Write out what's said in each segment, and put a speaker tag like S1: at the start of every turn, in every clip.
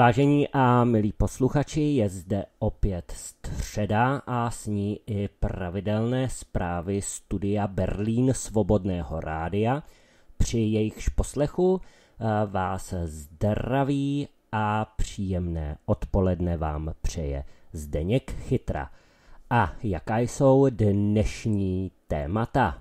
S1: Vážení a milí posluchači, je zde opět středa a s ní i pravidelné zprávy studia Berlín Svobodného rádia. Při jejichž poslechu eh, vás zdraví a příjemné odpoledne vám přeje Zdeněk Chytra. A jaká jsou dnešní témata?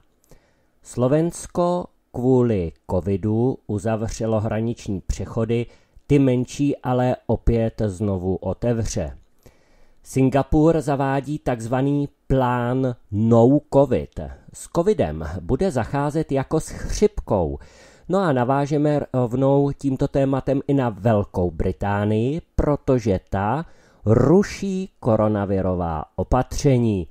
S1: Slovensko kvůli covidu uzavřelo hraniční přechody ty menší ale opět znovu otevře. Singapur zavádí takzvaný plán no covid. S covidem bude zacházet jako s chřipkou. No a navážeme rovnou tímto tématem i na Velkou Británii, protože ta ruší koronavirová opatření.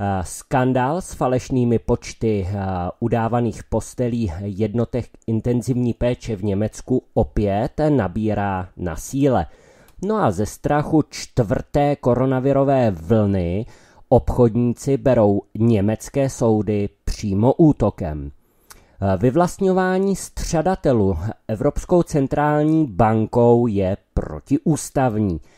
S1: Eh, skandál s falešnými počty eh, udávaných postelí jednotek intenzivní péče v Německu opět nabírá na síle. No a ze strachu čtvrté koronavirové vlny obchodníci berou německé soudy přímo útokem. Eh, vyvlastňování střadatelů Evropskou centrální bankou je protiústavní –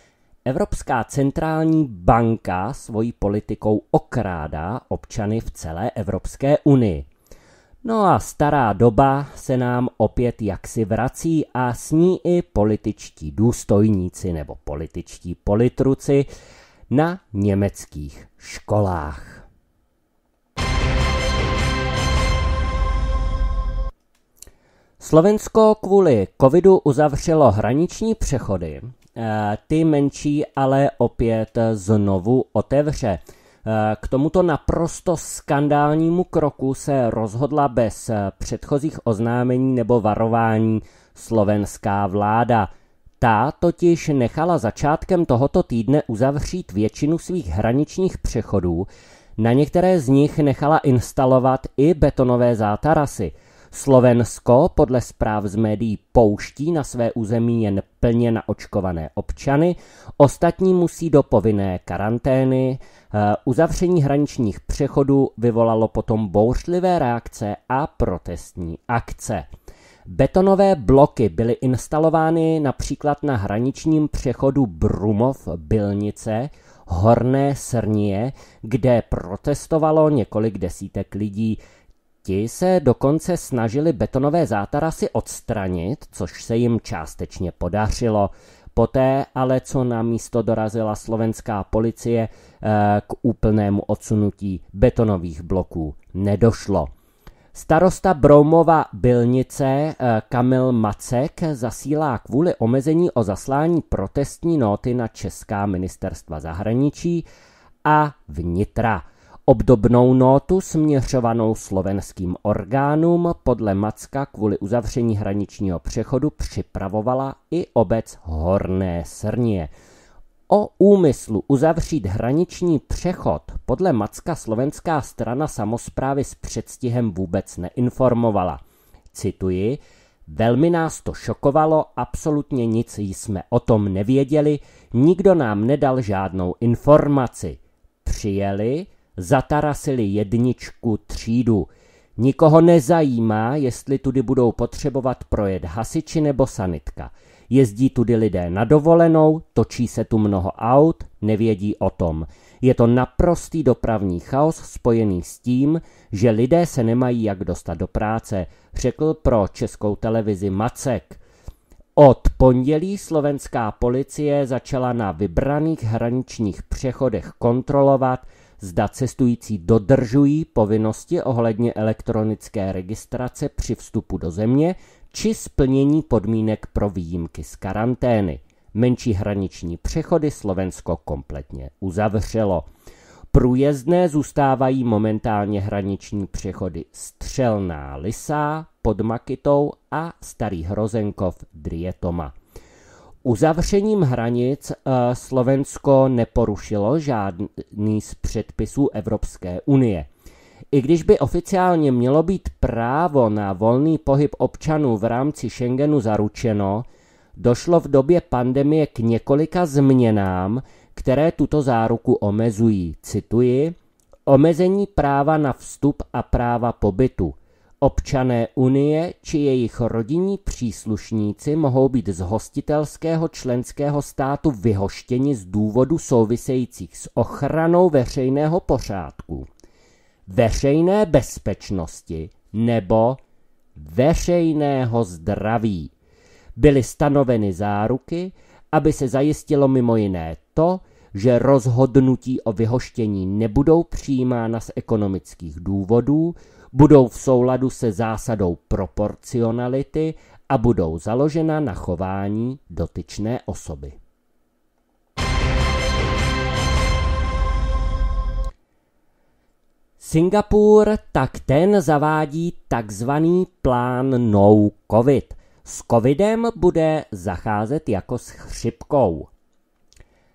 S1: Evropská centrální banka svojí politikou okrádá občany v celé Evropské unii. No a stará doba se nám opět jaksi vrací a s ní i političtí důstojníci nebo političtí politruci na německých školách. Slovensko kvůli covidu uzavřelo hraniční přechody Eh, ty menší ale opět znovu otevře. Eh, k tomuto naprosto skandálnímu kroku se rozhodla bez eh, předchozích oznámení nebo varování slovenská vláda. Ta totiž nechala začátkem tohoto týdne uzavřít většinu svých hraničních přechodů, na některé z nich nechala instalovat i betonové zátarasy – Slovensko podle zpráv z médií pouští na své území jen plně naočkované občany, ostatní musí do povinné karantény. Eh, uzavření hraničních přechodů vyvolalo potom bouřlivé reakce a protestní akce. Betonové bloky byly instalovány například na hraničním přechodu Brumov-Bilnice, Horné Srnie, kde protestovalo několik desítek lidí. Komunisti se dokonce snažili betonové zátarasy odstranit, což se jim částečně podařilo. Poté ale, co na místo dorazila slovenská policie, eh, k úplnému odsunutí betonových bloků nedošlo. Starosta Broumova Bilnice eh, Kamil Macek zasílá kvůli omezení o zaslání protestní noty na česká ministerstva zahraničí a vnitra. Obdobnou nótu směřovanou slovenským orgánům podle Macka kvůli uzavření hraničního přechodu připravovala i obec Horné Srnie. O úmyslu uzavřít hraniční přechod podle Macka slovenská strana samozprávy s předstihem vůbec neinformovala. Cituji, Velmi nás to šokovalo, absolutně nic jsme o tom nevěděli, nikdo nám nedal žádnou informaci. Přijeli, zatarasili jedničku třídu. Nikoho nezajímá, jestli tudy budou potřebovat projet hasiči nebo sanitka. Jezdí tudy lidé na dovolenou, točí se tu mnoho aut, nevědí o tom. Je to naprostý dopravní chaos spojený s tím, že lidé se nemají jak dostat do práce, řekl pro českou televizi Macek. Od pondělí slovenská policie začala na vybraných hraničních přechodech kontrolovat, zda cestující dodržují povinnosti ohledně elektronické registrace při vstupu do země či splnění podmínek pro výjimky z karantény. Menší hraniční přechody Slovensko kompletně uzavřelo. Průjezdné zůstávají momentálně hraniční přechody Střelná Lisá pod Makitou a Starý Hrozenkov Drietoma. Uzavřením hranic eh, Slovensko neporušilo žádný z předpisů Evropské unie. I když by oficiálně mělo být právo na volný pohyb občanů v rámci Schengenu zaručeno, došlo v době pandemie k několika změnám, které tuto záruku omezují. Cituji: Omezení práva na vstup a práva pobytu. Občané Unie či jejich rodinní příslušníci mohou být z hostitelského členského státu vyhoštěni z důvodu souvisejících s ochranou veřejného pořádku, veřejné bezpečnosti nebo veřejného zdraví. Byly stanoveny záruky, aby se zajistilo mimo jiné to, že rozhodnutí o vyhoštění nebudou přijímána z ekonomických důvodů, budou v souladu se zásadou proporcionality a budou založena na chování dotyčné osoby. Singapur tak ten zavádí takzvaný plán no covid. S covidem bude zacházet jako s chřipkou.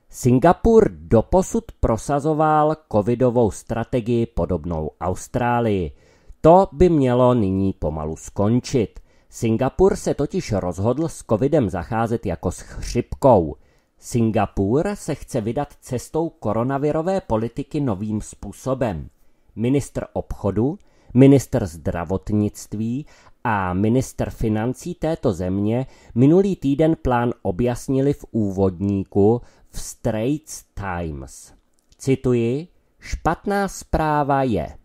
S1: Singapur doposud prosazoval covidovou strategii podobnou Austrálii – to by mělo nyní pomalu skončit. Singapur se totiž rozhodl s covidem zacházet jako s chřipkou. Singapur se chce vydat cestou koronavirové politiky novým způsobem. Ministr obchodu, ministr zdravotnictví a minister financí této země minulý týden plán objasnili v úvodníku v Straits Times. Cituji, špatná zpráva je –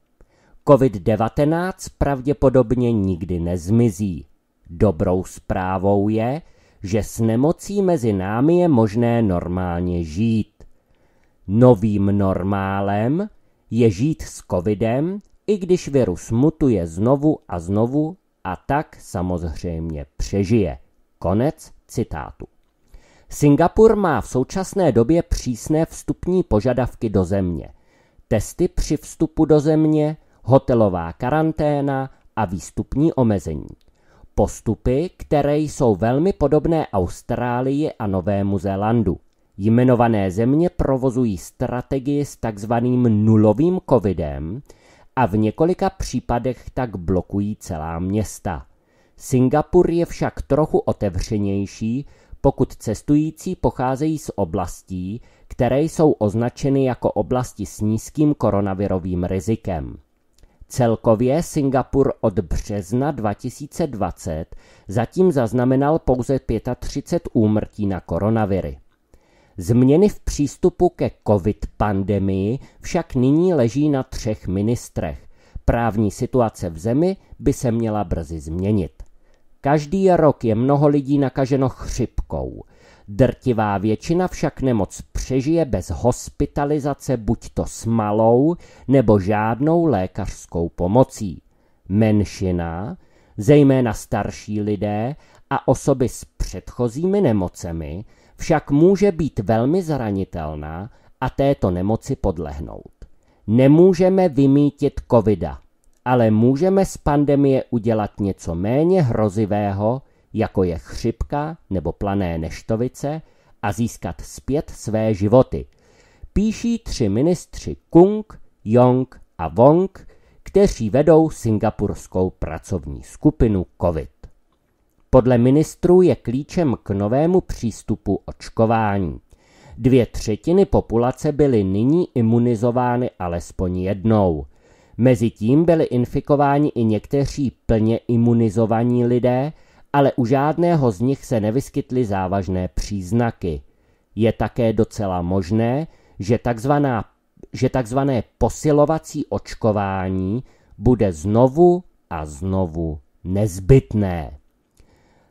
S1: COVID-19 pravděpodobně nikdy nezmizí. Dobrou zprávou je, že s nemocí mezi námi je možné normálně žít. Novým normálem je žít s covidem, i když virus mutuje znovu a znovu a tak samozřejmě přežije. Konec citátu. Singapur má v současné době přísné vstupní požadavky do země. Testy při vstupu do země, hotelová karanténa a výstupní omezení. Postupy, které jsou velmi podobné Austrálii a Novému Zélandu. Jmenované země provozují strategii s takzvaným nulovým covidem a v několika případech tak blokují celá města. Singapur je však trochu otevřenější, pokud cestující pocházejí z oblastí, které jsou označeny jako oblasti s nízkým koronavirovým rizikem. Celkově Singapur od března 2020 zatím zaznamenal pouze 35 úmrtí na koronaviry. Změny v přístupu ke covid pandemii však nyní leží na třech ministrech. Právní situace v zemi by se měla brzy změnit. Každý rok je mnoho lidí nakaženo chřipkou – Drtivá většina však nemoc přežije bez hospitalizace buď to s malou nebo žádnou lékařskou pomocí. Menšina, zejména starší lidé a osoby s předchozími nemocemi, však může být velmi zranitelná a této nemoci podlehnout. Nemůžeme vymítit covida, ale můžeme z pandemie udělat něco méně hrozivého jako je chřipka nebo plané neštovice, a získat zpět své životy. Píší tři ministři Kung, Yong a Wong, kteří vedou singapurskou pracovní skupinu COVID. Podle ministrů je klíčem k novému přístupu očkování. Dvě třetiny populace byly nyní imunizovány alespoň jednou. Mezitím byli infikováni i někteří plně imunizovaní lidé, ale u žádného z nich se nevyskytly závažné příznaky. Je také docela možné, že, takzvaná, že takzvané posilovací očkování bude znovu a znovu nezbytné.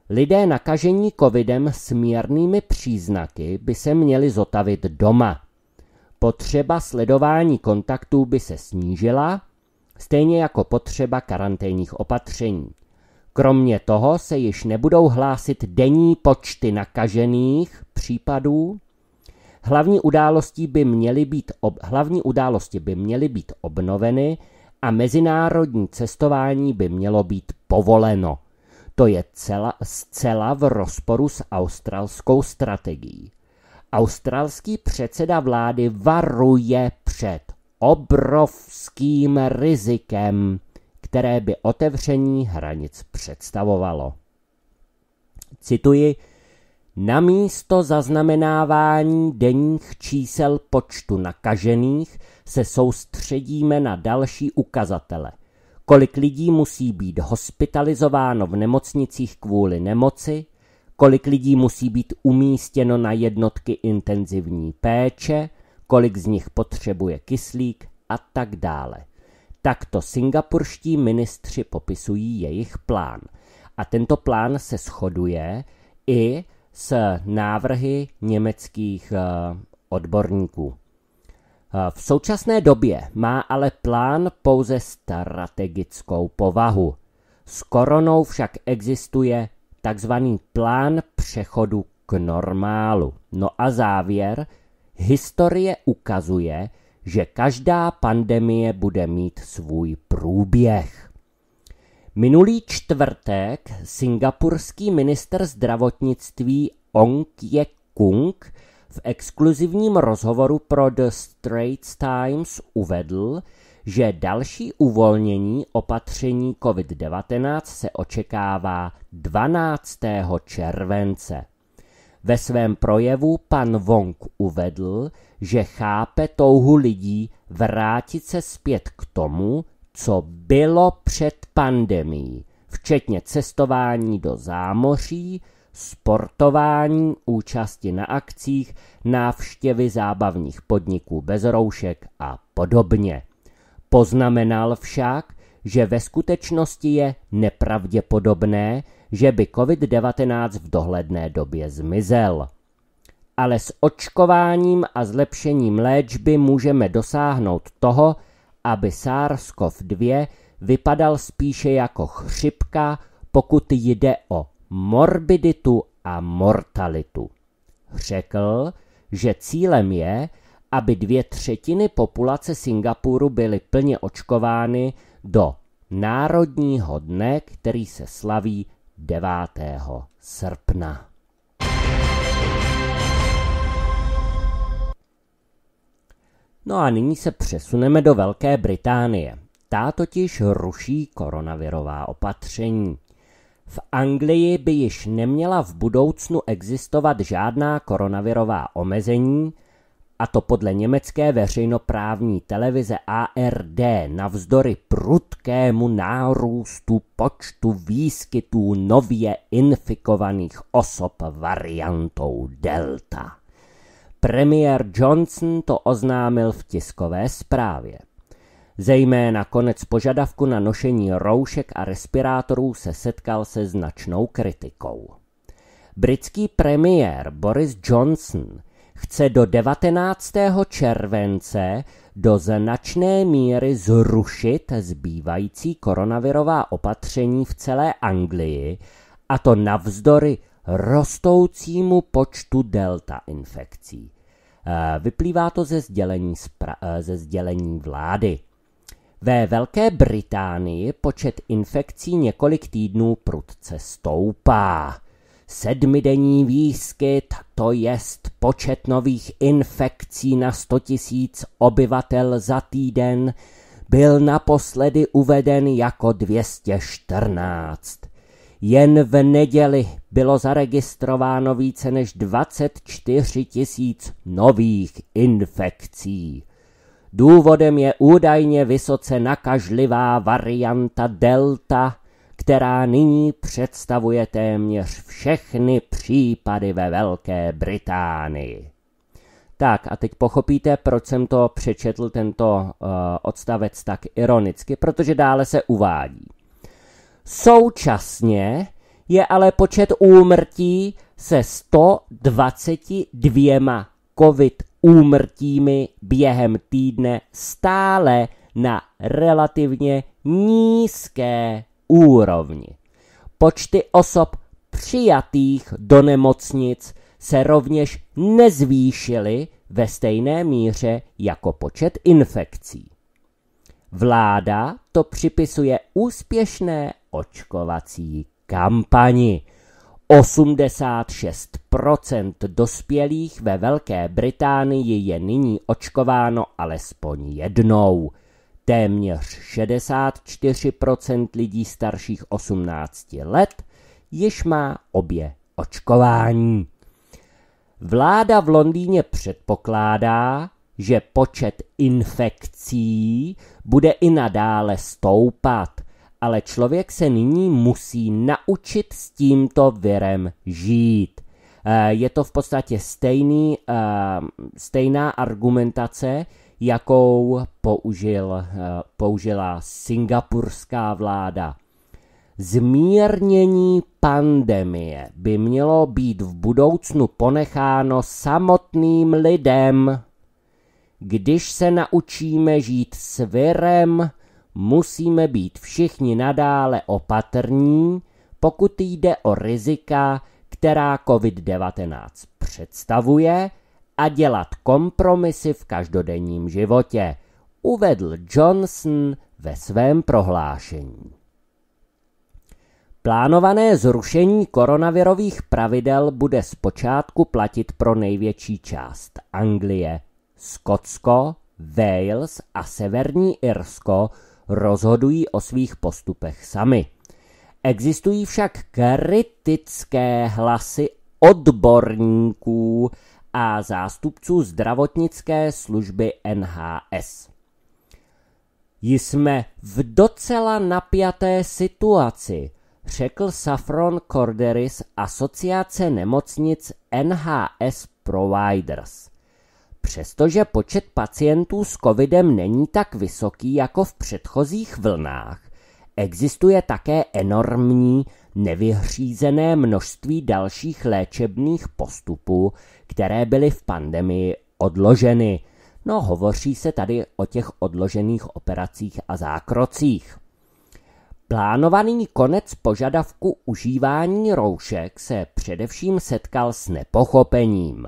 S1: Lidé nakažení covidem s mírnými příznaky by se měli zotavit doma. Potřeba sledování kontaktů by se snížila, stejně jako potřeba karanténních opatření. Kromě toho se již nebudou hlásit denní počty nakažených případů. Hlavní události by měly být, ob, hlavní události by měly být obnoveny a mezinárodní cestování by mělo být povoleno. To je cela, zcela v rozporu s australskou strategií. Australský předseda vlády varuje před obrovským rizikem které by otevření hranic představovalo. Cituji, na místo zaznamenávání denních čísel počtu nakažených se soustředíme na další ukazatele. Kolik lidí musí být hospitalizováno v nemocnicích kvůli nemoci, kolik lidí musí být umístěno na jednotky intenzivní péče, kolik z nich potřebuje kyslík a tak dále. Takto singapurští ministři popisují jejich plán. A tento plán se shoduje i s návrhy německých eh, odborníků. Eh, v současné době má ale plán pouze strategickou povahu. S koronou však existuje takzvaný plán přechodu k normálu. No a závěr, historie ukazuje, že každá pandemie bude mít svůj průběh. Minulý čtvrtek singapurský minister zdravotnictví Ong Ye Kung v exkluzivním rozhovoru pro The Straits Times uvedl, že další uvolnění opatření COVID-19 se očekává 12. července. Ve svém projevu pan Wong uvedl, že chápe touhu lidí vrátit se zpět k tomu, co bylo před pandemí, včetně cestování do zámoří, sportování, účasti na akcích, návštěvy zábavních podniků bez roušek a podobně. Poznamenal však, že ve skutečnosti je nepravděpodobné, že by COVID-19 v dohledné době zmizel. Ale s očkováním a zlepšením léčby můžeme dosáhnout toho, aby SARS-CoV-2 vypadal spíše jako chřipka, pokud jde o morbiditu a mortalitu. Řekl, že cílem je, aby dvě třetiny populace Singapuru byly plně očkovány do Národního dne, který se slaví 9. srpna. No a nyní se přesuneme do Velké Británie. Tá totiž ruší koronavirová opatření. V Anglii by již neměla v budoucnu existovat žádná koronavirová omezení, a to podle německé veřejnoprávní televize ARD navzdory prudkému nárůstu počtu výskytů nově infikovaných osob variantou Delta. Premiér Johnson to oznámil v tiskové zprávě. Zejména konec požadavku na nošení roušek a respirátorů se setkal se značnou kritikou. Britský premiér Boris Johnson chce do 19. července do značné míry zrušit zbývající koronavirová opatření v celé Anglii, a to navzdory rostoucímu počtu delta infekcí. Eh, vyplývá to ze sdělení, eh, ze sdělení vlády. Ve Velké Británii počet infekcí několik týdnů prudce stoupá. Sedmidenní výskyt, to jest počet nových infekcí na 100 000 obyvatel za týden, byl naposledy uveden jako 214. Jen v neděli bylo zaregistrováno více než 24 tisíc nových infekcí. Důvodem je údajně vysoce nakažlivá varianta Delta, která nyní představuje téměř všechny případy ve Velké Británii. Tak a teď pochopíte, proč jsem to přečetl tento uh, odstavec tak ironicky, protože dále se uvádí. Současně je ale počet úmrtí se 122 covid úmrtími během týdne stále na relativně nízké úrovni. Počty osob přijatých do nemocnic se rovněž nezvýšily ve stejné míře jako počet infekcí. Vláda to připisuje úspěšné očkovací kampani. 86 dospělých ve Velké Británii je nyní očkováno alespoň jednou – Téměř 64% lidí starších 18 let již má obě očkování. Vláda v Londýně předpokládá, že počet infekcí bude i nadále stoupat, ale člověk se nyní musí naučit s tímto virem žít. Eh, je to v podstatě stejný, eh, stejná argumentace, jakou použil, eh, použila singapurská vláda. Zmírnění pandemie by mělo být v budoucnu ponecháno samotným lidem. Když se naučíme žít s virem, musíme být všichni nadále opatrní, pokud jde o rizika, která COVID-19 představuje – a dělat kompromisy v každodenním životě, uvedl Johnson ve svém prohlášení. Plánované zrušení koronavirových pravidel bude zpočátku platit pro největší část Anglie. Skotsko, Wales a Severní Irsko rozhodují o svých postupech sami. Existují však kritické hlasy odborníků a zástupců zdravotnické služby NHS. Jsme v docela napjaté situaci, řekl Safron Corderis Asociace nemocnic NHS Providers. Přestože počet pacientů s covidem není tak vysoký jako v předchozích vlnách, existuje také enormní nevyhřízené množství dalších léčebných postupů, které byly v pandemii odloženy. No, hovoří se tady o těch odložených operacích a zákrocích. Plánovaný konec požadavku užívání roušek se především setkal s nepochopením.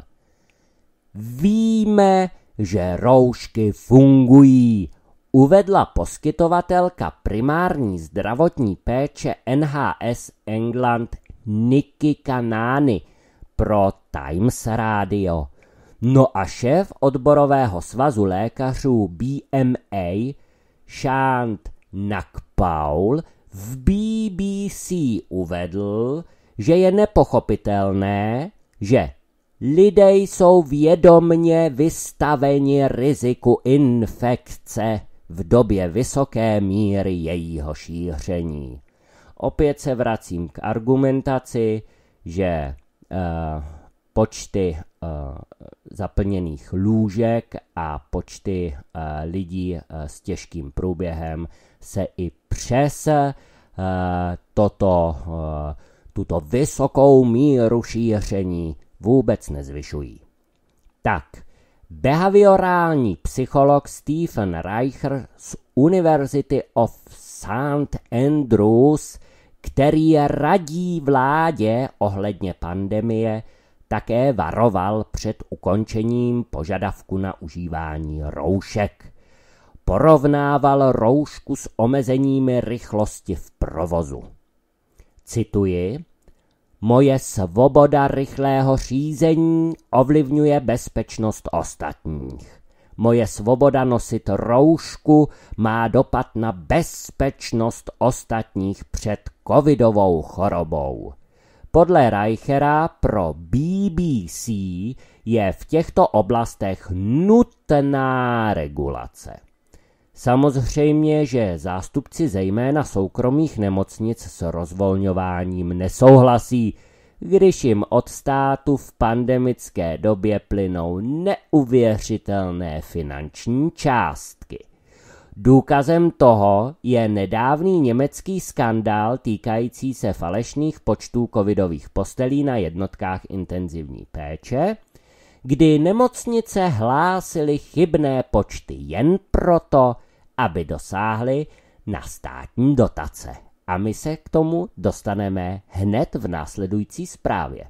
S1: Víme, že roušky fungují, uvedla poskytovatelka primární zdravotní péče NHS England Nikki Kanány pro Times Radio. No a šéf odborového svazu lékařů BMA Shant Nakpaul v BBC uvedl, že je nepochopitelné, že lidé jsou vědomně vystaveni riziku infekce v době vysoké míry jejího šíření. Opět se vracím k argumentaci, že e, počty e, zaplněných lůžek a počty e, lidí e, s těžkým průběhem se i přes e, toto, e, tuto vysokou míru šíření vůbec nezvyšují. Tak, Behaviorální psycholog Stephen Reicher z University of St. Andrews, který radí vládě ohledně pandemie, také varoval před ukončením požadavku na užívání roušek. Porovnával roušku s omezeními rychlosti v provozu. Cituji – Moje svoboda rychlého řízení ovlivňuje bezpečnost ostatních. Moje svoboda nosit roušku má dopad na bezpečnost ostatních před covidovou chorobou. Podle Reichera pro BBC je v těchto oblastech nutná regulace. Samozřejmě, že zástupci zejména soukromých nemocnic s rozvolňováním nesouhlasí, když jim od státu v pandemické době plynou neuvěřitelné finanční částky. Důkazem toho je nedávný německý skandál týkající se falešných počtů covidových postelí na jednotkách intenzivní péče, kdy nemocnice hlásily chybné počty jen proto, aby dosáhli na státní dotace. A my se k tomu dostaneme hned v následující zprávě.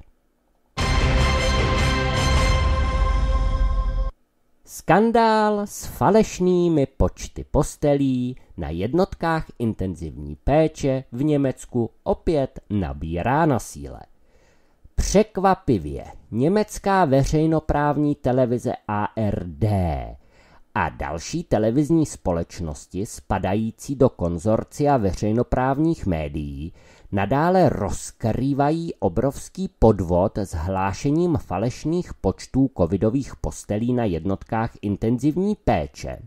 S1: Skandál s falešnými počty postelí na jednotkách intenzivní péče v Německu opět nabírá na síle. Překvapivě německá veřejnoprávní televize ARD a další televizní společnosti spadající do konzorcia veřejnoprávních médií nadále rozkrývají obrovský podvod s hlášením falešných počtů covidových postelí na jednotkách intenzivní péče.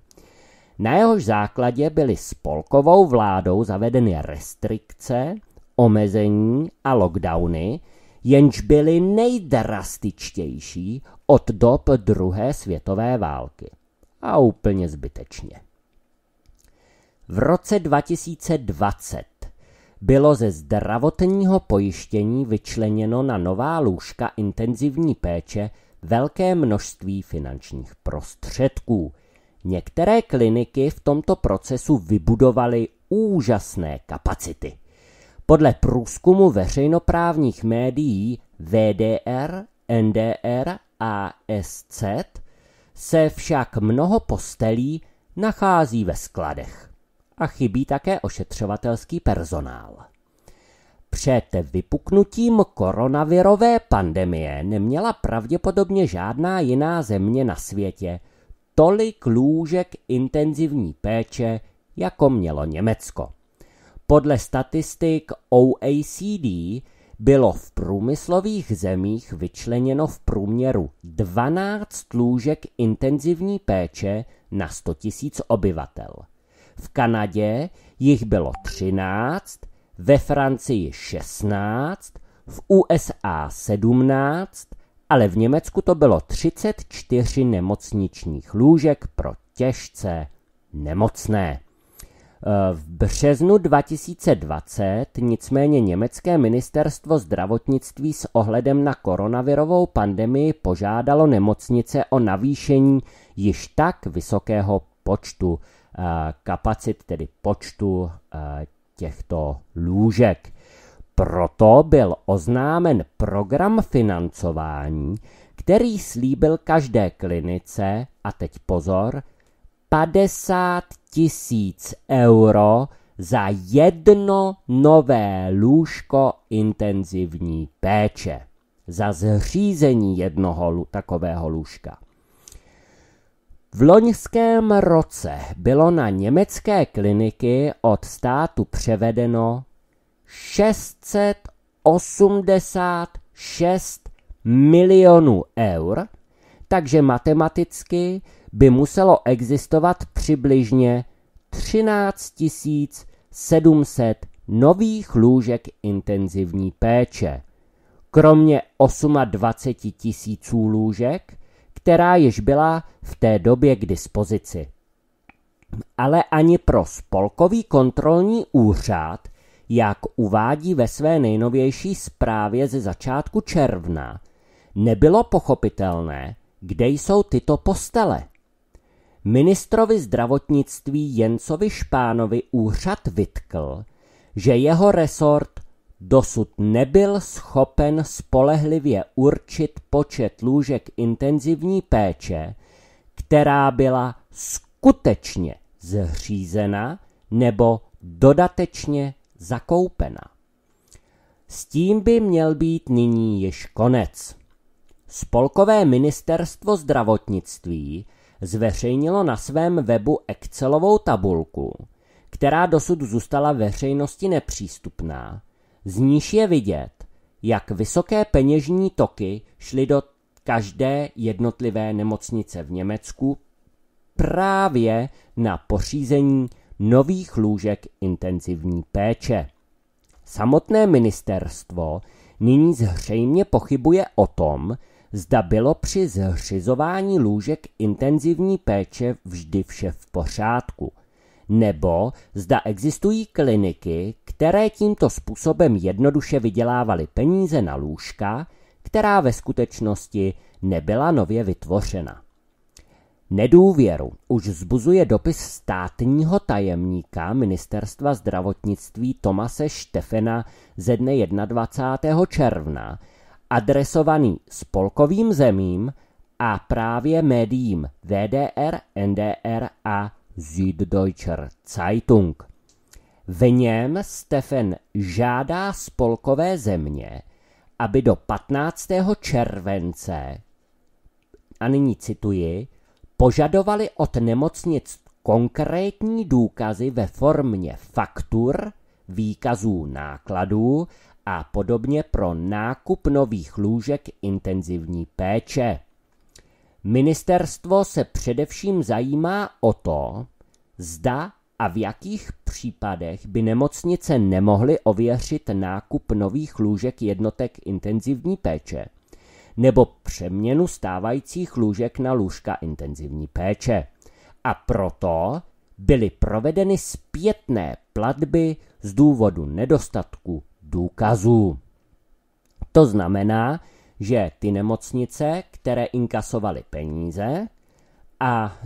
S1: Na jehož základě byly spolkovou vládou zavedeny restrikce, omezení a lockdowny, jenž byly nejdrastičtější od dob druhé světové války a úplně zbytečně. V roce 2020 bylo ze zdravotního pojištění vyčleněno na nová lůžka intenzivní péče velké množství finančních prostředků. Některé kliniky v tomto procesu vybudovaly úžasné kapacity. Podle průzkumu veřejnoprávních médií VDR, NDR a SZ se však mnoho postelí nachází ve skladech a chybí také ošetřovatelský personál. Před vypuknutím koronavirové pandemie neměla pravděpodobně žádná jiná země na světě tolik lůžek intenzivní péče, jako mělo Německo. Podle statistik OECD bylo v průmyslových zemích vyčleněno v průměru 12 lůžek intenzivní péče na 100 000 obyvatel. V Kanadě jich bylo 13, ve Francii 16, v USA 17, ale v Německu to bylo 34 nemocničních lůžek pro těžce nemocné. V březnu 2020 nicméně německé ministerstvo zdravotnictví s ohledem na koronavirovou pandemii požádalo nemocnice o navýšení již tak vysokého počtu eh, kapacit, tedy počtu eh, těchto lůžek. Proto byl oznámen program financování, který slíbil každé klinice, a teď pozor, 50 tisíc euro za jedno nové lůžko intenzivní péče. Za zřízení jednoho takového lůžka. V loňském roce bylo na německé kliniky od státu převedeno 686 milionů eur, takže matematicky by muselo existovat přibližně 13 700 nových lůžek intenzivní péče. Kromě 28 tisíců lůžek, která již byla v té době k dispozici. Ale ani pro spolkový kontrolní úřad, jak uvádí ve své nejnovější zprávě ze začátku června, nebylo pochopitelné, kde jsou tyto postele. Ministrovi zdravotnictví Jencovi Špánovi úřad vytkl, že jeho resort dosud nebyl schopen spolehlivě určit počet lůžek intenzivní péče, která byla skutečně zřízena nebo dodatečně zakoupena. S tím by měl být nyní již konec. Spolkové ministerstvo zdravotnictví zveřejnilo na svém webu Excelovou tabulku, která dosud zůstala veřejnosti nepřístupná. Z níž je vidět, jak vysoké peněžní toky šly do každé jednotlivé nemocnice v Německu právě na pořízení nových lůžek intenzivní péče. Samotné ministerstvo nyní zřejmě pochybuje o tom, zda bylo při zřizování lůžek intenzivní péče vždy vše v pořádku, nebo zda existují kliniky, které tímto způsobem jednoduše vydělávaly peníze na lůžka, která ve skutečnosti nebyla nově vytvořena. Nedůvěru už zbuzuje dopis státního tajemníka ministerstva zdravotnictví Tomase Štefena ze dne 21. června, adresovaný spolkovým zemím a právě médiím VDR, NDR a Süddeutscher Zeitung. V něm Stefan žádá spolkové země, aby do 15. července, a nyní cituji, požadovali od nemocnic konkrétní důkazy ve formě faktur, výkazů nákladů a podobně pro nákup nových lůžek intenzivní péče. Ministerstvo se především zajímá o to, zda a v jakých případech by nemocnice nemohly ověřit nákup nových lůžek jednotek intenzivní péče nebo přeměnu stávajících lůžek na lůžka intenzivní péče. A proto byly provedeny zpětné platby z důvodu nedostatku důkazů. To znamená, že ty nemocnice, které inkasovaly peníze a e,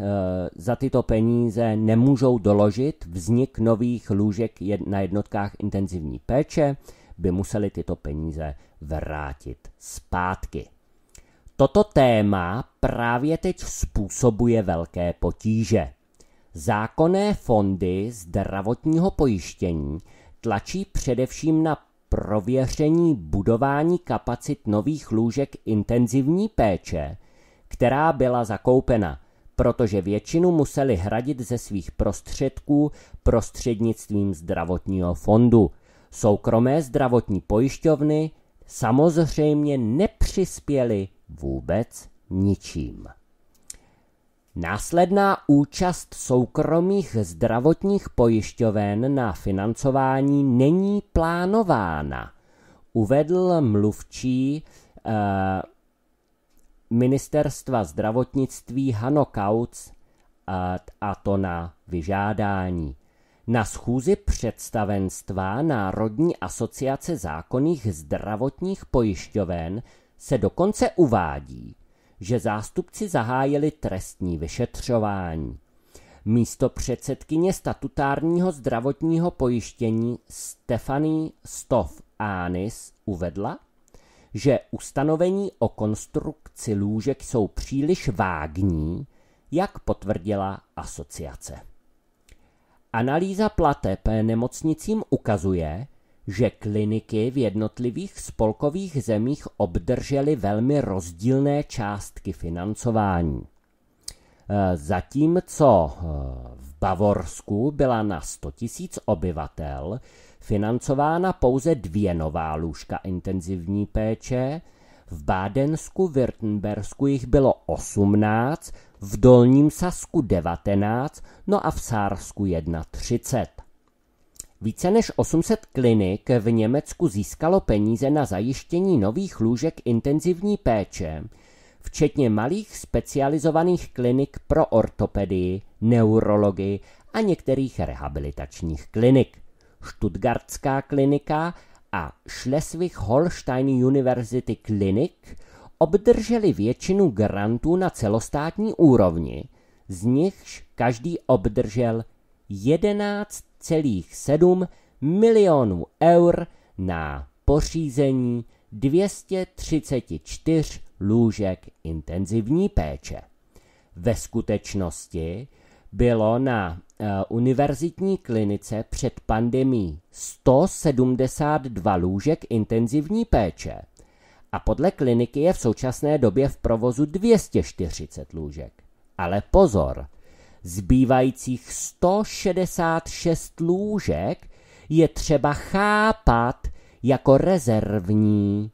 S1: za tyto peníze nemůžou doložit vznik nových lůžek jed, na jednotkách intenzivní péče, by museli tyto peníze vrátit zpátky. Toto téma právě teď způsobuje velké potíže. Zákonné fondy zdravotního pojištění tlačí především na prověření budování kapacit nových lůžek intenzivní péče, která byla zakoupena, protože většinu museli hradit ze svých prostředků prostřednictvím zdravotního fondu. Soukromé zdravotní pojišťovny samozřejmě nepřispěly vůbec ničím. Následná účast soukromých zdravotních pojišťoven na financování není plánována, uvedl mluvčí e, ministerstva zdravotnictví Hano Kautz a, eh, a to na vyžádání. Na schůzi představenstva Národní asociace zákonných zdravotních pojišťoven se dokonce uvádí, že zástupci zahájili trestní vyšetřování. Místo předsedkyně statutárního zdravotního pojištění Stefany Stov Anis uvedla, že ustanovení o konstrukci lůžek jsou příliš vágní, jak potvrdila asociace. Analýza plateb nemocnicím ukazuje, že kliniky v jednotlivých spolkových zemích obdržely velmi rozdílné částky financování. Eh, zatímco eh, v Bavorsku byla na 100 000 obyvatel financována pouze dvě nová lůžka intenzivní péče, v Bádensku, Württembersku jich bylo 18, v Dolním Sasku 19, no a v Sársku 31. Více než 800 klinik v Německu získalo peníze na zajištění nových lůžek intenzivní péče, včetně malých specializovaných klinik pro ortopedii, neurologii a některých rehabilitačních klinik. Stuttgartská klinika a Schleswig-Holstein University Klinik obdrželi většinu grantů na celostátní úrovni, z nichž každý obdržel 11 1,7 milionů eur na pořízení 234 lůžek intenzivní péče. Ve skutečnosti bylo na eh, univerzitní klinice před pandemí 172 lůžek intenzivní péče a podle kliniky je v současné době v provozu 240 lůžek. Ale pozor, zbývajících 166 lůžek je třeba chápat jako rezervní.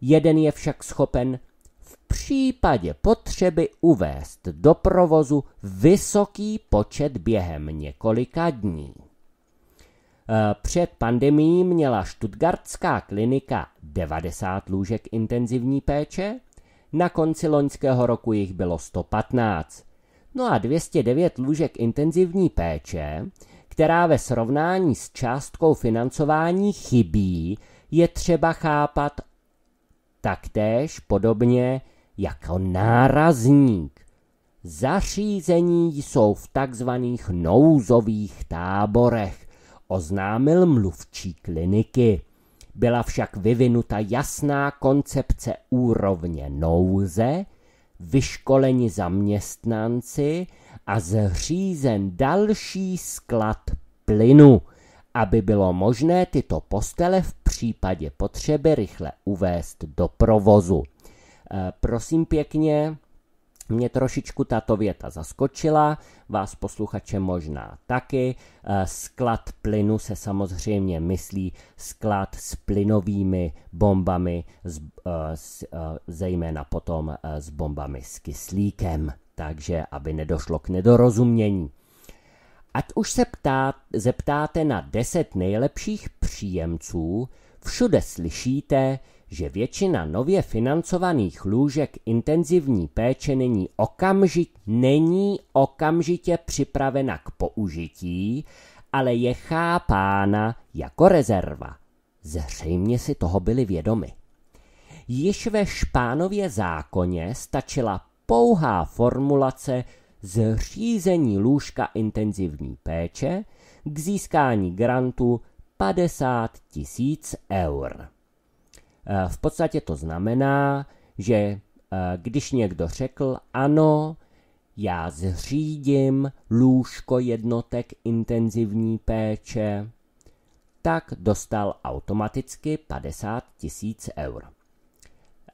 S1: Jeden je však schopen v případě potřeby uvést do provozu vysoký počet během několika dní. Eh, před pandemí měla Stuttgartská klinika 90 lůžek intenzivní péče, na konci loňského roku jich bylo 115 no a 209 lůžek intenzivní péče, která ve srovnání s částkou financování chybí, je třeba chápat taktéž podobně jako nárazník. Zařízení jsou v takzvaných nouzových táborech, oznámil mluvčí kliniky. Byla však vyvinuta jasná koncepce úrovně nouze, vyškoleni zaměstnanci a zřízen další sklad plynu, aby bylo možné tyto postele v případě potřeby rychle uvést do provozu. Eh, prosím pěkně, mě trošičku tato věta zaskočila, vás posluchače možná taky. Eh, sklad plynu se samozřejmě myslí sklad s plynovými bombami, eh, s, s, eh, zejména potom s bombami s kyslíkem, takže aby nedošlo k nedorozumění. Ať už se ptá, zeptáte na 10 nejlepších příjemců, všude slyšíte, že většina nově financovaných lůžek intenzivní péče není, okamžit, není okamžitě připravena k použití, ale je chápána jako rezerva. Zřejmě si toho byli vědomi. Již ve Špánově zákoně stačila pouhá formulace zřízení lůžka intenzivní péče k získání grantu 50 tisíc eur. Eh, v podstatě to znamená, že eh, když někdo řekl ano, já zřídím lůžko jednotek intenzivní péče, tak dostal automaticky 50 tisíc eur.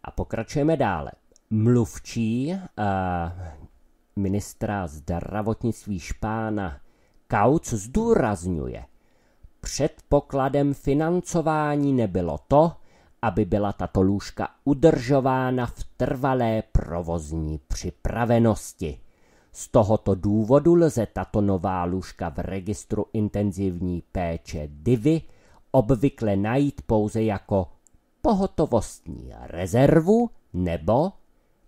S1: A pokračujeme dále. Mluvčí uh, ministra zdravotnictví Špána Kauc zdůrazňuje, předpokladem financování nebylo to, aby byla tato lůžka udržována v trvalé provozní připravenosti. Z tohoto důvodu lze tato nová lůžka v registru intenzivní péče DIVY obvykle najít pouze jako pohotovostní rezervu nebo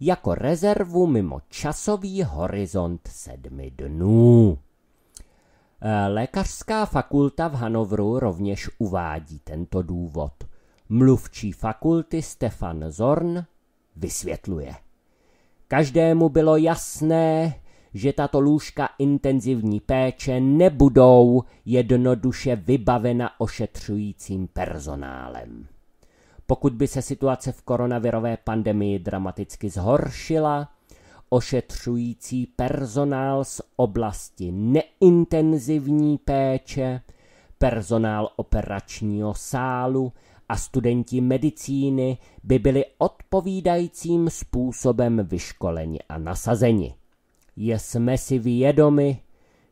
S1: jako rezervu mimo časový horizont sedmi dnů. Eh, lékařská fakulta v Hanovru rovněž uvádí tento důvod mluvčí fakulty Stefan Zorn, vysvětluje. Každému bylo jasné, že tato lůžka intenzivní péče nebudou jednoduše vybavena ošetřujícím personálem. Pokud by se situace v koronavirové pandemii dramaticky zhoršila, ošetřující personál z oblasti neintenzivní péče, personál operačního sálu a studenti medicíny by byli odpovídajícím způsobem vyškoleni a nasazeni. Jsme si vědomi,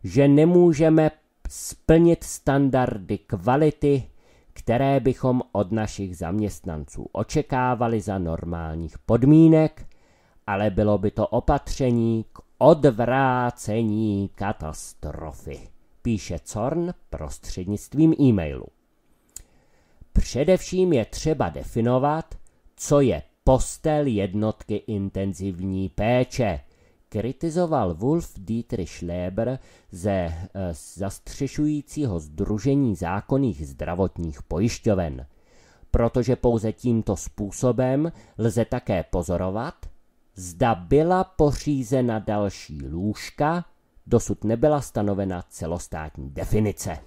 S1: že nemůžeme splnit standardy kvality, které bychom od našich zaměstnanců očekávali za normálních podmínek, ale bylo by to opatření k odvrácení katastrofy, píše Corn prostřednictvím e-mailu. Především je třeba definovat, co je postel jednotky intenzivní péče. Kritizoval Wolf Dietrich Schleber ze eh, zastřešujícího Združení zákonných zdravotních pojišťoven. Protože pouze tímto způsobem lze také pozorovat, zda byla pořízena další lůžka, dosud nebyla stanovena celostátní definice.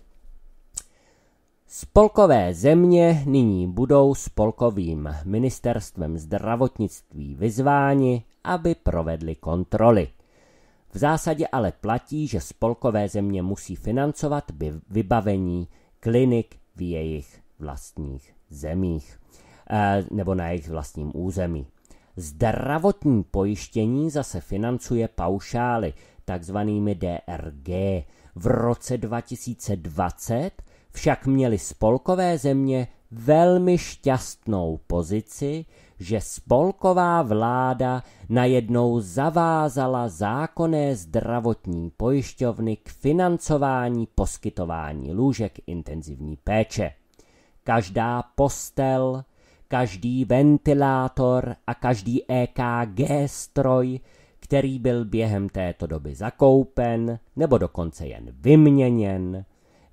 S1: Spolkové země nyní budou spolkovým ministerstvem zdravotnictví vyzváni, aby provedli kontroly. V zásadě ale platí, že spolkové země musí financovat vybavení klinik v jejich vlastních zemích eh, nebo na jejich vlastním území. Zdravotní pojištění zase financuje paušály, takzvanými DRG. V roce 2020 však měly spolkové země velmi šťastnou pozici, že spolková vláda najednou zavázala zákonné zdravotní pojišťovny k financování poskytování lůžek intenzivní péče. Každá postel, každý ventilátor a každý EKG stroj, který byl během této doby zakoupen nebo dokonce jen vyměněn,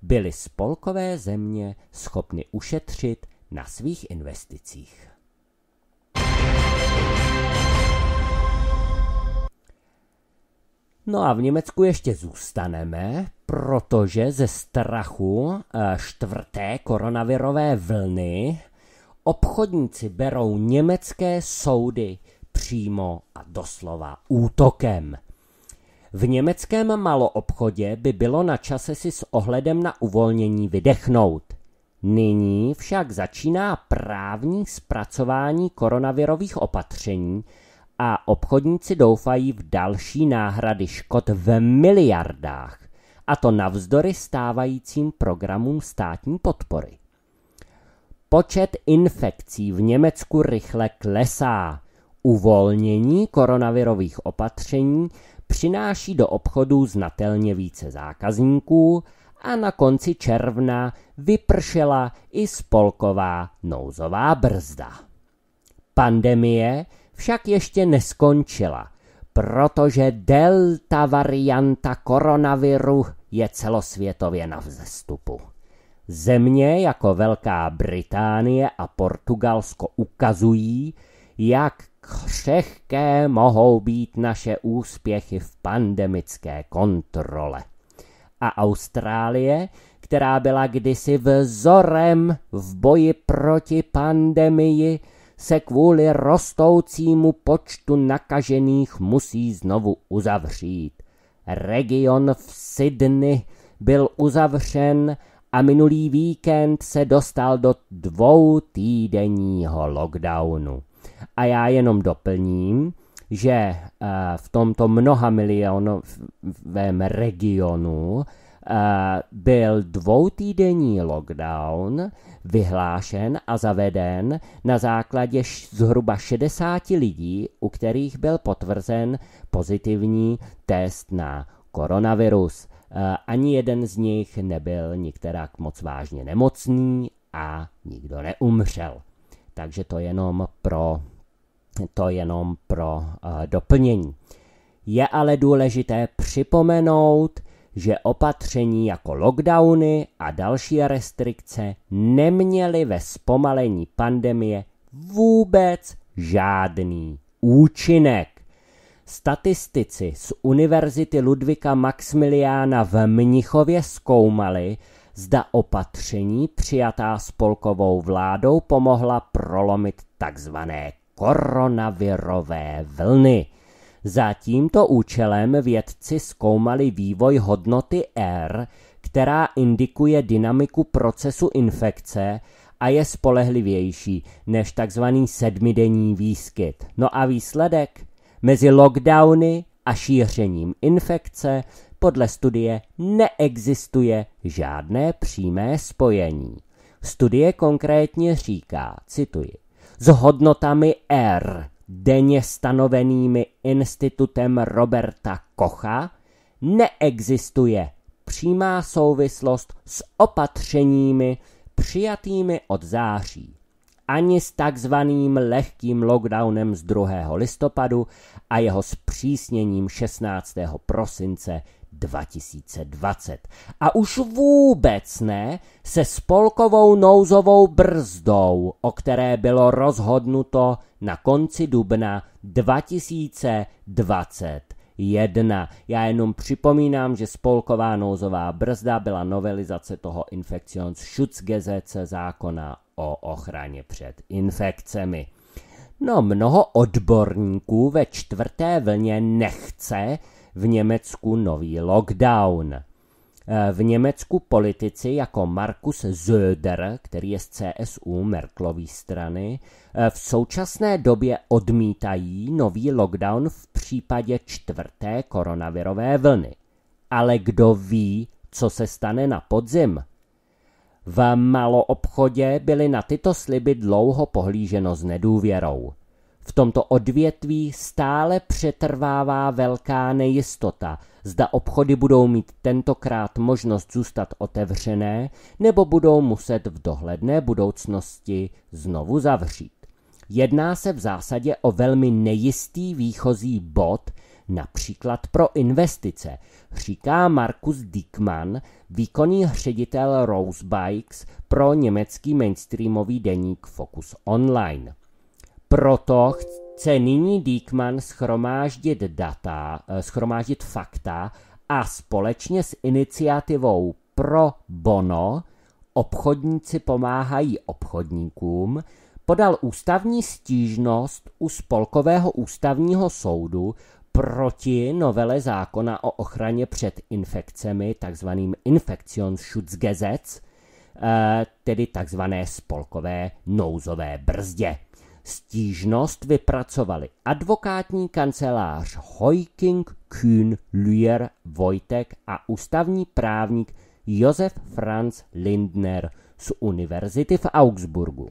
S1: byly spolkové země schopny ušetřit na svých investicích. No a v Německu ještě zůstaneme, protože ze strachu eh, čtvrté koronavirové vlny obchodníci berou německé soudy přímo a doslova útokem. V německém maloobchodě by bylo na čase si s ohledem na uvolnění vydechnout. Nyní však začíná právní zpracování koronavirových opatření a obchodníci doufají v další náhrady škod v miliardách, a to navzdory stávajícím programům státní podpory. Počet infekcí v Německu rychle klesá. Uvolnění koronavirových opatření přináší do obchodu znatelně více zákazníků a na konci června vypršela i spolková nouzová brzda. Pandemie však ještě neskončila, protože delta varianta koronaviru je celosvětově na vzestupu. Země jako Velká Británie a Portugalsko ukazují, jak křehké mohou být naše úspěchy v pandemické kontrole. A Austrálie, která byla kdysi vzorem v boji proti pandemii, se kvůli rostoucímu počtu nakažených musí znovu uzavřít. Region v Sydney byl uzavřen a minulý víkend se dostal do dvou týdenního lockdownu. A já jenom doplním, že eh, v tomto mnoha milionovém regionu eh, byl dvoutýdenní lockdown vyhlášen a zaveden na základě zhruba 60 lidí, u kterých byl potvrzen pozitivní test na koronavirus. Eh, ani jeden z nich nebyl některak moc vážně nemocný a nikdo neumřel takže to jenom pro, to jenom pro eh, doplnění. Je ale důležité připomenout, že opatření jako lockdowny a další restrikce neměly ve zpomalení pandemie vůbec žádný účinek. Statistici z Univerzity Ludvika Maximiliána v Mnichově zkoumali, zda opatření přijatá spolkovou vládou pomohla prolomit takzvané koronavirové vlny. Za tímto účelem vědci zkoumali vývoj hodnoty R, která indikuje dynamiku procesu infekce a je spolehlivější než tzv. sedmidenní výskyt. No a výsledek? Mezi lockdowny a šířením infekce podle studie neexistuje žádné přímé spojení. Studie konkrétně říká, cituji, s hodnotami R, denně stanovenými institutem Roberta Kocha, neexistuje přímá souvislost s opatřeními přijatými od září, ani s takzvaným lehkým lockdownem z 2. listopadu a jeho zpřísněním 16. prosince 2020. A už vůbec ne se spolkovou nouzovou brzdou, o které bylo rozhodnuto na konci dubna 2020. Jedna. Já jenom připomínám, že spolková nouzová brzda byla novelizace toho Infektionsschutzgesetze zákona o ochraně před infekcemi. No, mnoho odborníků ve čtvrté vlně nechce, v Německu nový lockdown. Eh, v Německu politici jako Markus Söder, který je z CSU Merklové strany, eh, v současné době odmítají nový lockdown v případě čtvrté koronavirové vlny. Ale kdo ví, co se stane na podzim? V maloobchodě byly na tyto sliby dlouho pohlíženo s nedůvěrou. V tomto odvětví stále přetrvává velká nejistota, zda obchody budou mít tentokrát možnost zůstat otevřené, nebo budou muset v dohledné budoucnosti znovu zavřít. Jedná se v zásadě o velmi nejistý výchozí bod, například pro investice, říká Markus Dickmann, výkonný ředitel Rose Bikes pro německý mainstreamový deník Focus Online. Proto chce nyní Diekman schromáždit data, eh, schromáždit fakta a společně s iniciativou Pro Bono obchodníci pomáhají obchodníkům, podal ústavní stížnost u Spolkového ústavního soudu proti novele zákona o ochraně před infekcemi, takzvaným Infektionsschutzgesetz, eh, tedy takzvané spolkové nouzové brzdě. Stížnost vypracovali advokátní kancelář Hojking, Kühn, Lüer, Vojtek a ústavní právník Josef Franz Lindner z Univerzity v Augsburgu.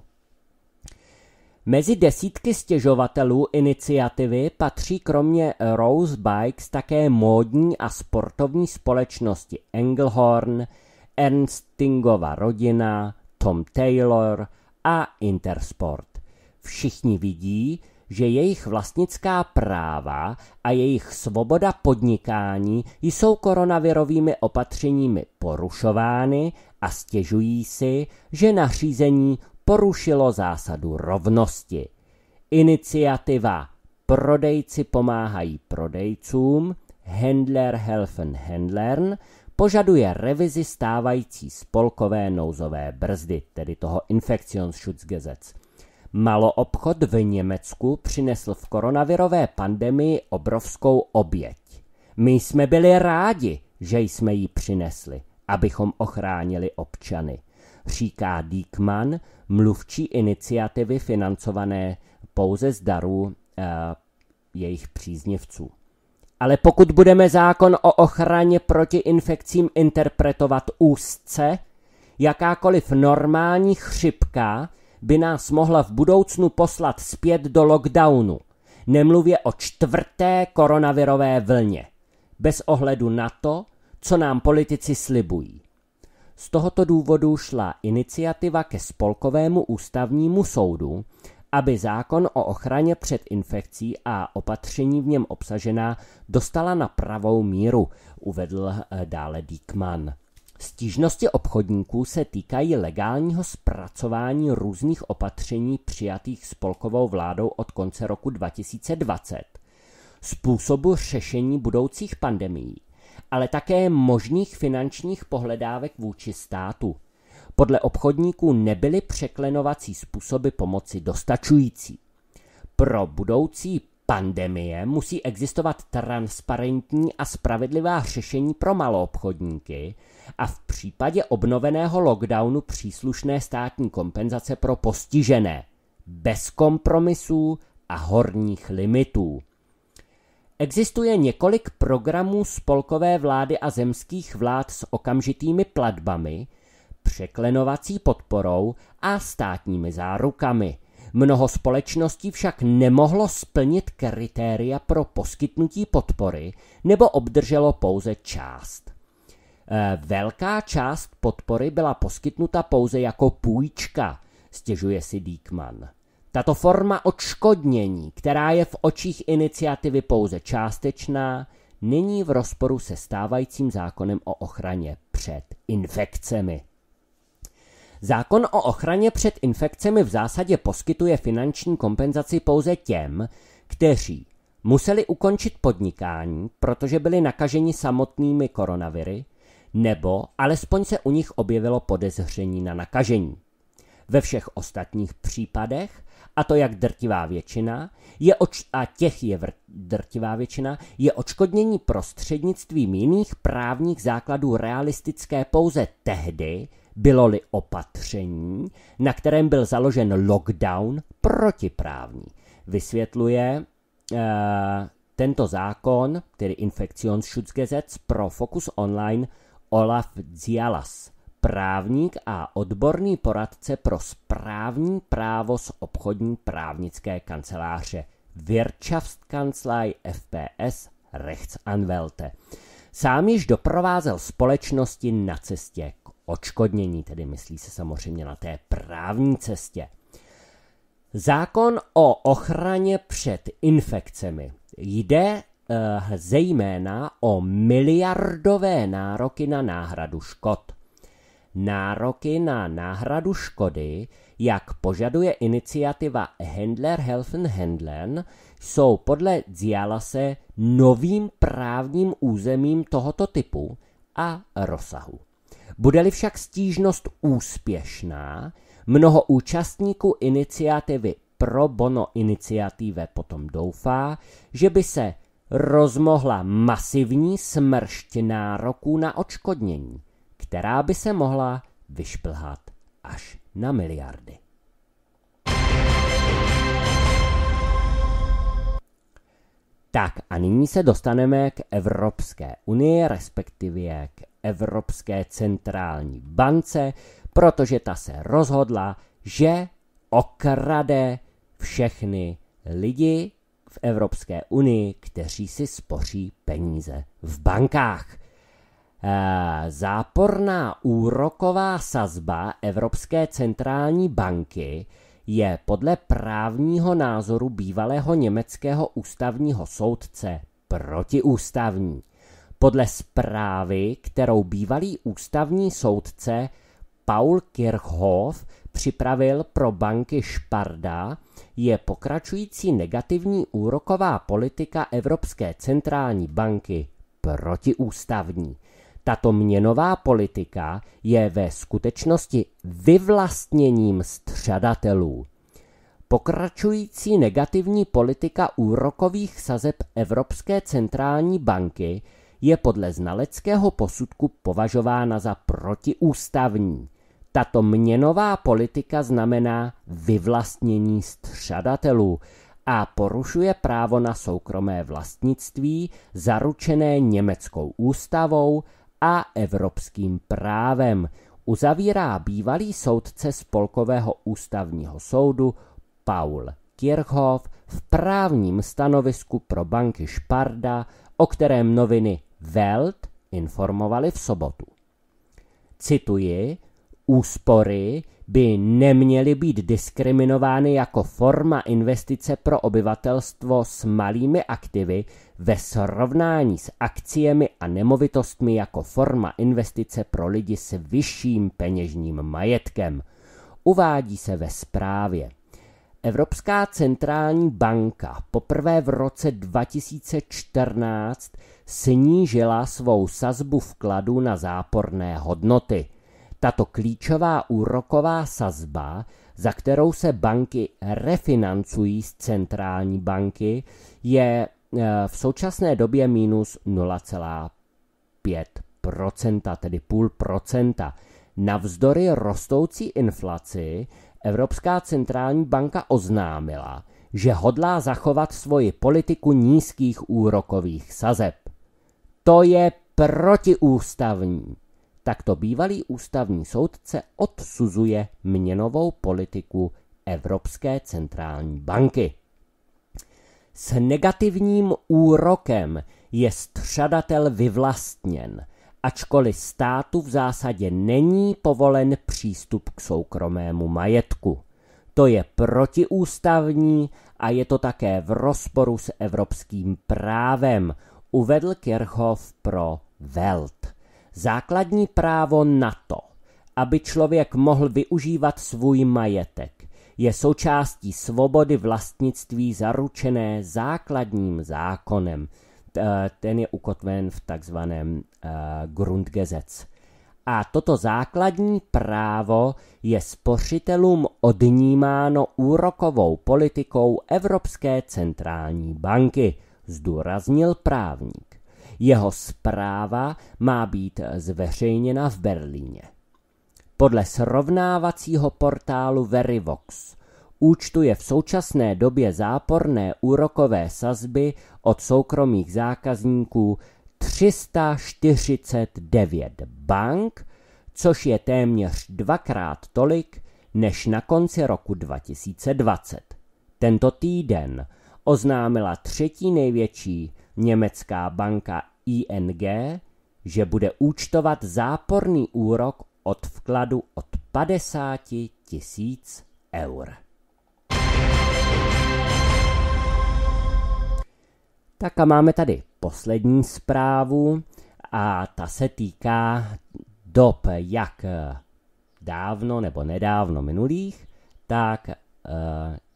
S1: Mezi desítky stěžovatelů iniciativy patří kromě Rose Bikes také módní a sportovní společnosti Engelhorn, Ernstingova rodina, Tom Taylor a Intersport všichni vidí, že jejich vlastnická práva a jejich svoboda podnikání jsou koronavirovými opatřeními porušovány a stěžují si, že nařízení porušilo zásadu rovnosti. Iniciativa Prodejci pomáhají prodejcům Händler helfen Händlern požaduje revizi stávající spolkové nouzové brzdy, tedy toho Infektionsschutzgesetz Maloobchod v Německu přinesl v koronavirové pandemii obrovskou oběť. My jsme byli rádi, že jsme ji přinesli, abychom ochránili občany, říká Díkman, mluvčí iniciativy financované pouze z darů e, jejich příznivců. Ale pokud budeme zákon o ochraně proti infekcím interpretovat úzce, jakákoliv normální chřipka by nás mohla v budoucnu poslat zpět do lockdownu, nemluvě o čtvrté koronavirové vlně, bez ohledu na to, co nám politici slibují. Z tohoto důvodu šla iniciativa ke spolkovému ústavnímu soudu, aby zákon o ochraně před infekcí a opatření v něm obsažená dostala na pravou míru, uvedl eh, dále Díkman. Stížnosti obchodníků se týkají legálního zpracování různých opatření přijatých spolkovou vládou od konce roku 2020, způsobu řešení budoucích pandemií, ale také možných finančních pohledávek vůči státu. Podle obchodníků nebyly překlenovací způsoby pomoci dostačující. Pro budoucí pandemie musí existovat transparentní a spravedlivá řešení pro maloobchodníky, obchodníky, a v případě obnoveného lockdownu příslušné státní kompenzace pro postižené, bez kompromisů a horních limitů. Existuje několik programů spolkové vlády a zemských vlád s okamžitými platbami, překlenovací podporou a státními zárukami. Mnoho společností však nemohlo splnit kritéria pro poskytnutí podpory nebo obdrželo pouze část. Eh, velká část podpory byla poskytnuta pouze jako půjčka, stěžuje si Díkman. Tato forma odškodnění, která je v očích iniciativy pouze částečná, není v rozporu se stávajícím zákonem o ochraně před infekcemi. Zákon o ochraně před infekcemi v zásadě poskytuje finanční kompenzaci pouze těm, kteří museli ukončit podnikání, protože byli nakaženi samotnými koronaviry, nebo alespoň se u nich objevilo podezření na nakažení. Ve všech ostatních případech, a to jak drtivá většina, je oč- a těch je vr- drtivá většina, je očkodnění prostřednictvím jiných právních základů realistické pouze tehdy, bylo-li opatření, na kterém byl založen lockdown, protiprávní. Vysvětluje e, tento zákon, tedy Infektionsschutzgesetz pro Focus Online, Olaf Dzialas, právník a odborný poradce pro správní právo z obchodní právnické kanceláře Wirtschaftskanzlei FPS Rechtsanwälte. Sám již doprovázel společnosti na cestě k očkodnění, tedy myslí se samozřejmě na té právní cestě. Zákon o ochraně před infekcemi jde Eh, zejména o miliardové nároky na náhradu škod. Nároky na náhradu škody, jak požaduje iniciativa Händler Helfen Händlern, jsou podle Dzialase novým právním územím tohoto typu a rozsahu. Bude-li však stížnost úspěšná, mnoho účastníků iniciativy Pro Bono iniciative potom doufá, že by se rozmohla masivní smršť nároků na očkodnění, která by se mohla vyšplhat až na miliardy. Tak a nyní se dostaneme k Evropské unii, respektive k Evropské centrální bance, protože ta se rozhodla, že okrade všechny lidi Evropské unii, kteří si spoří peníze v bankách. Eh, záporná úroková sazba Evropské centrální banky je podle právního názoru bývalého německého ústavního soudce protiústavní. Podle zprávy, kterou bývalý ústavní soudce Paul Kirchhoff připravil pro banky Šparda, je pokračující negativní úroková politika Evropské centrální banky protiústavní. Tato měnová politika je ve skutečnosti vyvlastněním střadatelů. Pokračující negativní politika úrokových sazeb Evropské centrální banky je podle znaleckého posudku považována za protiústavní. Tato měnová politika znamená vyvlastnění střadatelů a porušuje právo na soukromé vlastnictví zaručené německou ústavou a evropským právem, uzavírá bývalý soudce Spolkového ústavního soudu Paul Kirchhoff v právním stanovisku pro banky Šparda, o kterém noviny Welt informovali v sobotu. Cituji, Úspory by neměly být diskriminovány jako forma investice pro obyvatelstvo s malými aktivy ve srovnání s akciemi a nemovitostmi jako forma investice pro lidi s vyšším peněžním majetkem. Uvádí se ve zprávě. Evropská centrální banka poprvé v roce 2014 snížila svou sazbu vkladů na záporné hodnoty – tato klíčová úroková sazba, za kterou se banky refinancují z centrální banky, je e, v současné době minus 0,5%, tedy půl procenta. Navzdory rostoucí inflaci Evropská centrální banka oznámila, že hodlá zachovat svoji politiku nízkých úrokových sazeb. To je protiústavní. Takto bývalý ústavní soudce odsuzuje měnovou politiku Evropské centrální banky. S negativním úrokem je střadatel vyvlastněn, ačkoliv státu v zásadě není povolen přístup k soukromému majetku. To je protiústavní a je to také v rozporu s evropským právem, uvedl Kirchhoff pro Welt. Základní právo na to, aby člověk mohl využívat svůj majetek, je součástí svobody vlastnictví zaručené základním zákonem. Eh, ten je ukotven v takzvaném eh, Grundgesetz. A toto základní právo je spořitelům odnímáno úrokovou politikou Evropské centrální banky, zdůraznil právník. Jeho zpráva má být zveřejněna v Berlíně. Podle srovnávacího portálu Verivox účtuje v současné době záporné úrokové sazby od soukromých zákazníků 349 bank, což je téměř dvakrát tolik než na konci roku 2020. Tento týden oznámila třetí největší německá banka ING, že bude účtovat záporný úrok od vkladu od 50 tisíc eur. Tak a máme tady poslední zprávu a ta se týká dob jak dávno nebo nedávno minulých, tak e,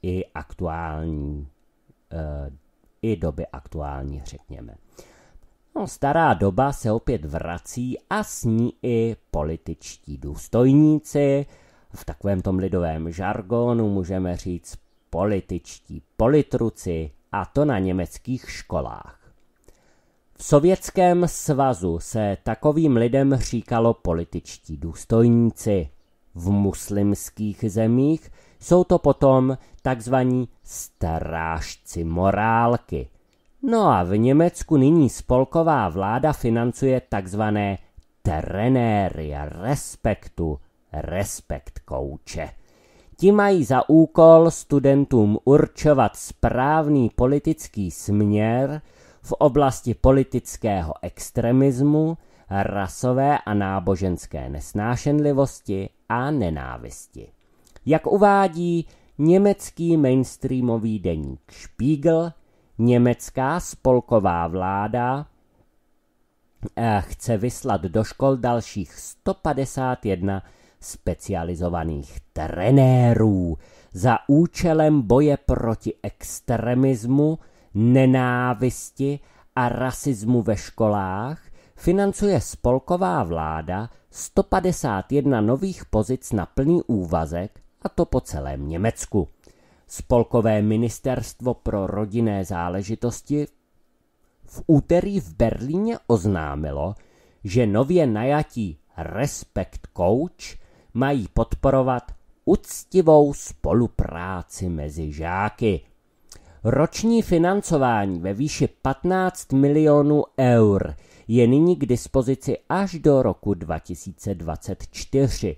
S1: i aktuální e, i doby aktuální, řekněme. No, stará doba se opět vrací a s ní i političtí důstojníci. V takovém tom lidovém žargonu můžeme říct političtí politruci a to na německých školách. V Sovětském svazu se takovým lidem říkalo političtí důstojníci. V muslimských zemích jsou to potom takzvaní strážci morálky. No a v Německu nyní spolková vláda financuje takzvané trenéry respektu, respekt kouče. Ti mají za úkol studentům určovat správný politický směr v oblasti politického extremismu, rasové a náboženské nesnášenlivosti a nenávisti. Jak uvádí německý mainstreamový deník Spiegel, německá spolková vláda eh, chce vyslat do škol dalších 151 specializovaných trenérů za účelem boje proti extremismu, nenávisti a rasismu ve školách, financuje spolková vláda 151 nových pozic na plný úvazek a to po celém Německu. Spolkové ministerstvo pro rodinné záležitosti v úterý v Berlíně oznámilo, že nově najatí Respect Coach mají podporovat uctivou spolupráci mezi žáky. Roční financování ve výši 15 milionů eur je nyní k dispozici až do roku 2024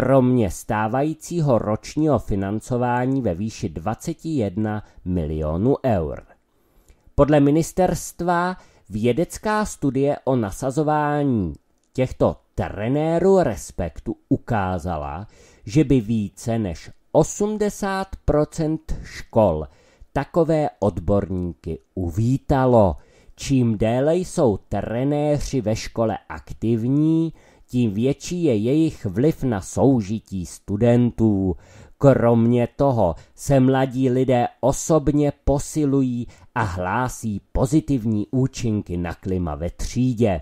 S1: kromě stávajícího ročního financování ve výši 21 milionů eur. Podle ministerstva vědecká studie o nasazování těchto trenérů respektu ukázala, že by více než 80 škol takové odborníky uvítalo. Čím déle jsou trenéři ve škole aktivní, tím větší je jejich vliv na soužití studentů. Kromě toho se mladí lidé osobně posilují a hlásí pozitivní účinky na klima ve třídě.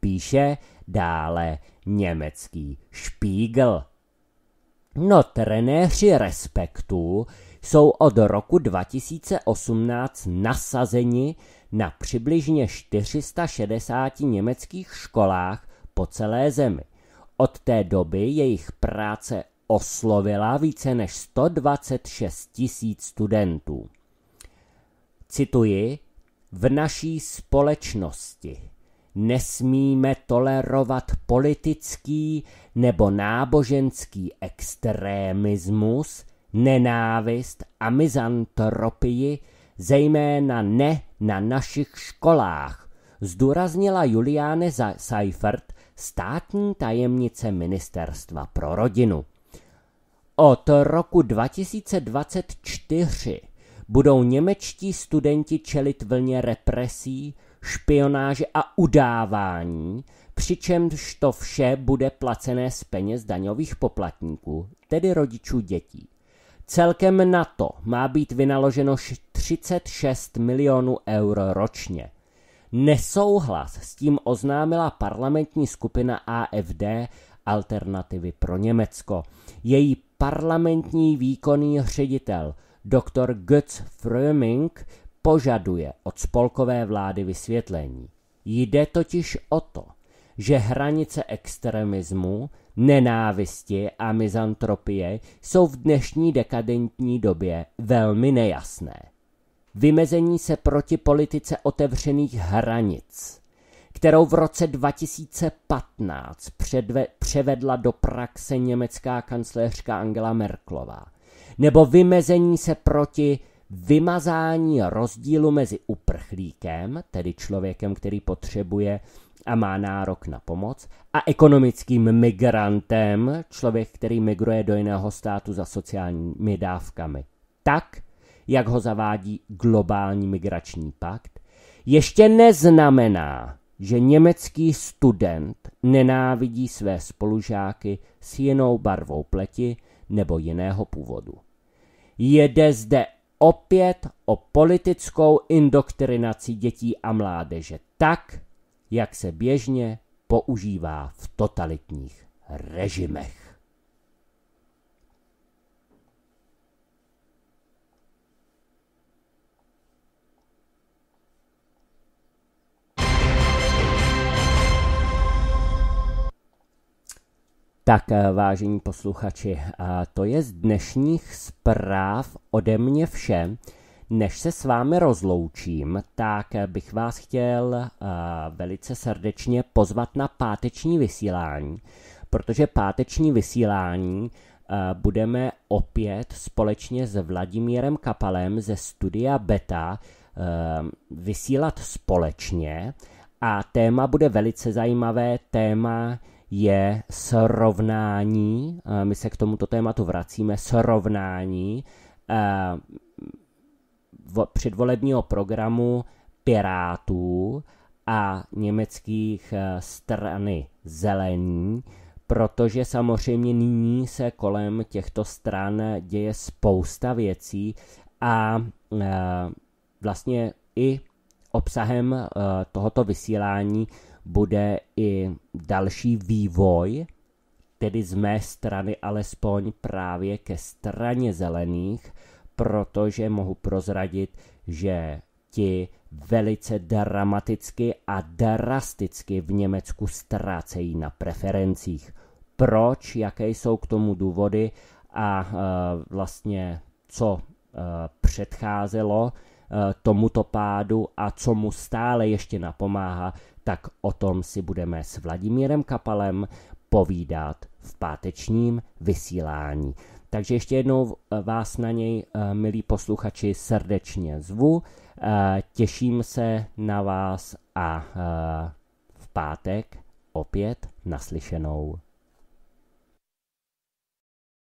S1: Píše dále německý Spiegel. No trenéři respektu jsou od roku 2018 nasazeni na přibližně 460 německých školách po celé zemi. Od té doby jejich práce oslovila více než 126 tisíc studentů. Cituji, v naší společnosti nesmíme tolerovat politický nebo náboženský extrémismus, nenávist a mizantropii, zejména ne na našich školách, zdůraznila Juliane Seifert, státní tajemnice Ministerstva pro rodinu. Od roku 2024 budou němečtí studenti čelit vlně represí, špionáže a udávání, přičemž to vše bude placené z peněz daňových poplatníků, tedy rodičů dětí. Celkem na to má být vynaloženo 36 milionů euro ročně – Nesouhlas s tím oznámila parlamentní skupina AFD Alternativy pro Německo. Její parlamentní výkonný ředitel dr. Götz Fröming požaduje od spolkové vlády vysvětlení. Jde totiž o to, že hranice extremismu, nenávisti a mizantropie jsou v dnešní dekadentní době velmi nejasné vymezení se proti politice otevřených hranic, kterou v roce 2015 předve, převedla do praxe německá kancléřka Angela Merklová, nebo vymezení se proti vymazání rozdílu mezi uprchlíkem, tedy člověkem, který potřebuje a má nárok na pomoc, a ekonomickým migrantem, člověk, který migruje do jiného státu za sociálními dávkami. Tak, jak ho zavádí globální migrační pakt, ještě neznamená, že německý student nenávidí své spolužáky s jinou barvou pleti nebo jiného původu. Jede zde opět o politickou indoktrinaci dětí a mládeže tak, jak se běžně používá v totalitních režimech. Tak, eh, vážení posluchači, eh, to je z dnešních zpráv ode mě vše. Než se s vámi rozloučím, tak eh, bych vás chtěl velice srdečně pozvat na páteční vysílání, protože páteční vysílání budeme opět společně s Vladimírem Kapalem ze studia Beta vysílat společně a téma bude velice zajímavé, téma je srovnání, my se k tomuto tématu vracíme, srovnání předvolebního programu Pirátů a německých e, strany zelení, protože samozřejmě nyní se kolem těchto stran děje spousta věcí a e, vlastně i obsahem e, tohoto vysílání bude i další vývoj, tedy z mé strany alespoň právě ke straně zelených, protože mohu prozradit, že ti velice dramaticky a drasticky v Německu ztrácejí na preferencích. Proč, jaké jsou k tomu důvody a e, vlastně co e, předcházelo Eh, tomuto pádu a co mu stále ještě napomáhá, tak o tom si budeme s Vladimírem Kapalem povídat v pátečním vysílání. Takže ještě jednou vás na něj, eh, milí posluchači, srdečně zvu. Eh, těším se na vás a v pátek opět naslyšenou.